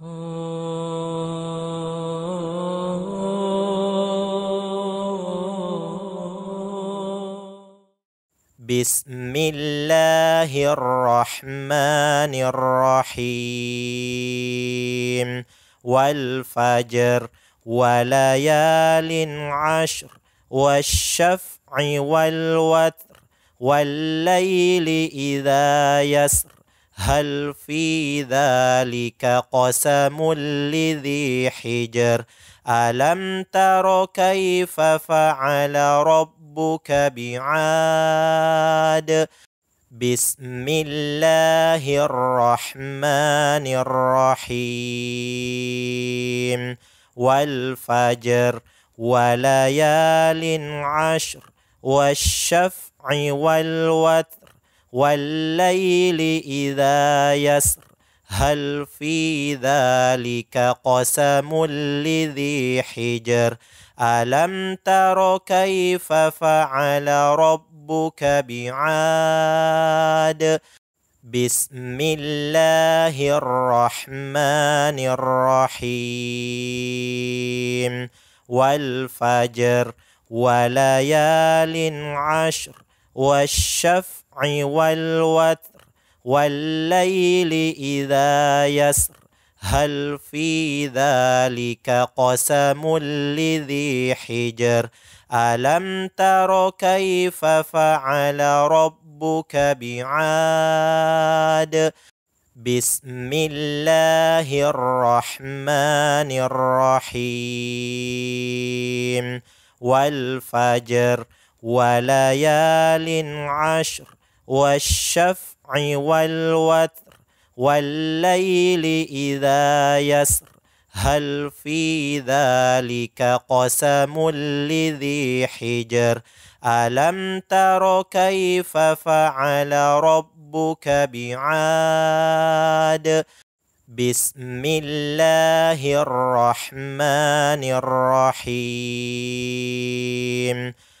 بسم الله الرحمن الرحيم والفجر وليال عشر والشفع والوتر والليل إذا يسر هل في ذلك قسم لذي حجر الم تر كيف فعل ربك بعاد بسم الله الرحمن الرحيم والفجر وليال عشر والشفع والوتر والليل إذا يسر هل في ذلك قسم لذي حجر ألم تر كيف فعل ربك بعاد بسم الله الرحمن الرحيم والفجر وليال عشر والشفع والوتر والليل إذا يسر هل في ذلك قسم لذي حجر ألم تر كيف فعل ربك بعاد بسم الله الرحمن الرحيم والفجر وليال عشر والشفع والوتر والليل إذا يسر هل في ذلك قسم لذي حجر ألم تر كيف فعل ربك بعاد بسم الله الرحمن الرحيم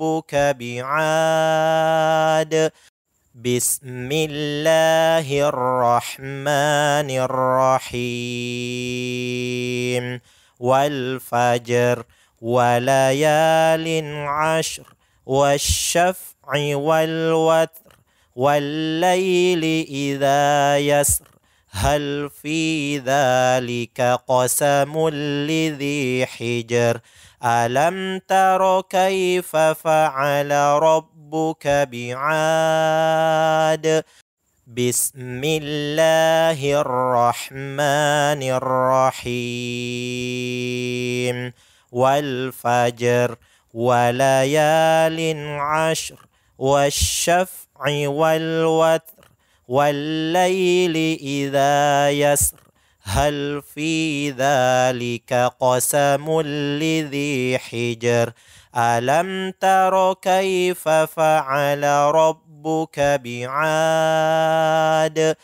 ربك بعاد بسم الله الرحمن الرحيم والفجر وليال عشر والشفع والوتر والليل اذا يسر هل في ذلك قسم لذي حجر ألم تر كيف فعل ربك بعاد بسم الله الرحمن الرحيم والفجر وليال عشر والشفع والوتر والليل إذا يسر هل في ذلك قسم لذي حجر الم تر كيف فعل ربك بعاد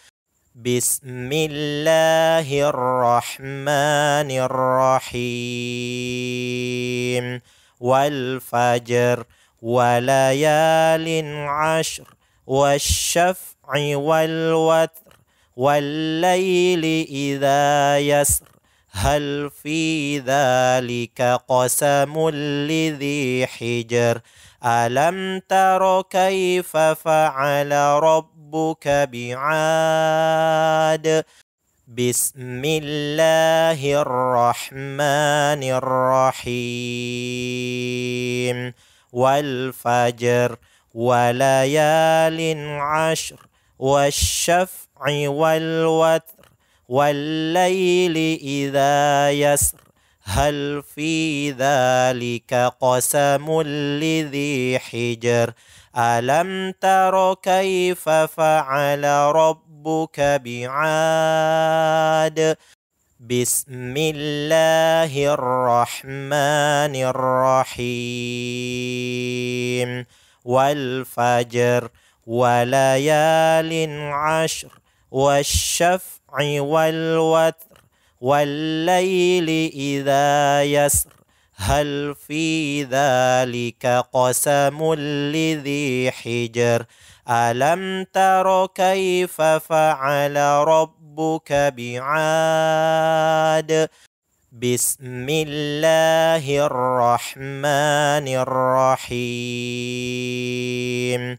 بسم الله الرحمن الرحيم والفجر وليال عشر والشفع والوتر والليل إذا يسر هل في ذلك قسم لذي حجر ألم تر كيف فعل ربك بعاد بسم الله الرحمن الرحيم والفجر وليال عشر والشفع والوتر والليل إذا يسر هل في ذلك قسم لذي حجر ألم تر كيف فعل ربك بعاد بسم الله الرحمن الرحيم والفجر وليال عشر والشفع والوتر والليل إذا يسر هل في ذلك قسم لذي حجر ألم تر كيف فعل ربك بعاد بسم الله الرحمن الرحيم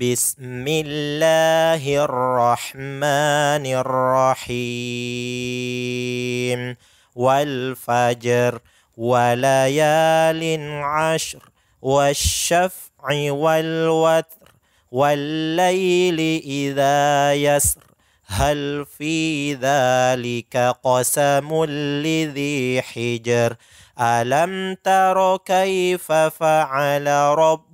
بسم الله الرحمن الرحيم والفجر وليال عشر والشفع والوتر والليل اذا يسر هل في ذلك قسم لذي حجر الم تر كيف فعل رب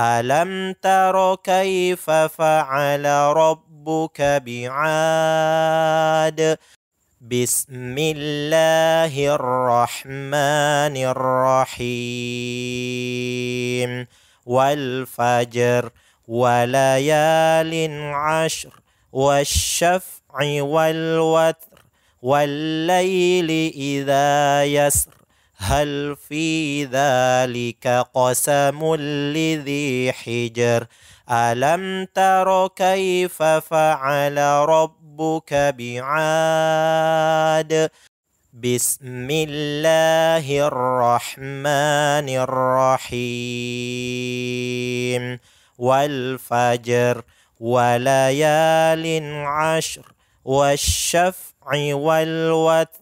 ألم تر كيف فعل ربك بعاد بسم الله الرحمن الرحيم والفجر وليال عشر والشفع والوتر والليل إذا يسر هل في ذلك قسم لذي حجر الم تر كيف فعل ربك بعاد بسم الله الرحمن الرحيم والفجر وليال عشر والشفع والوتر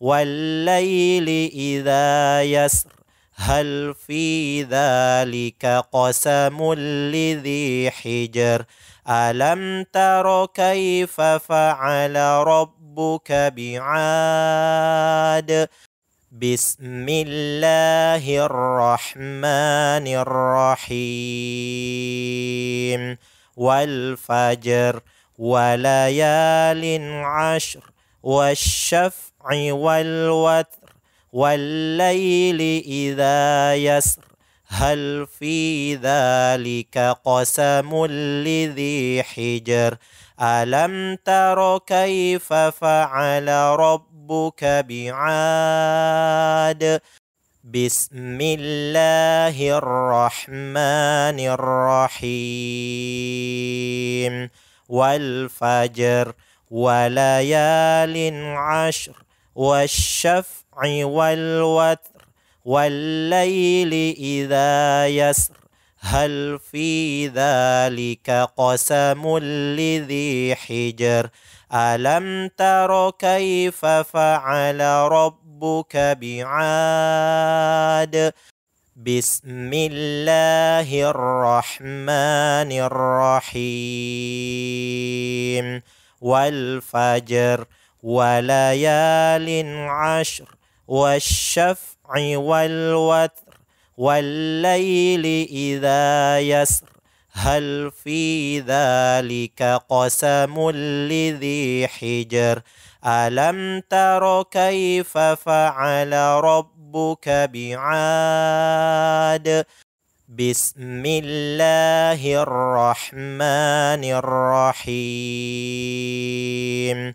والليل إذا يسر هل في ذلك قسم لذي حجر ألم تر كيف فعل ربك بعاد بسم الله الرحمن الرحيم والفجر وليال عشر والشفع والوتر والليل إذا يسر هل في ذلك قسم لذي حجر ألم تر كيف فعل ربك بعاد بسم الله الرحمن الرحيم والفجر وليال عشر والشفع والوتر والليل إذا يسر هل في ذلك قسم لذي حجر ألم تر كيف فعل ربك بعاد بسم الله الرحمن الرحيم والفجر وليال عشر والشفع والوتر والليل إذا يسر هل في ذلك قسم لذي حجر ألم تر كيف فعل ربك بعاد بسم الله الرحمن الرحيم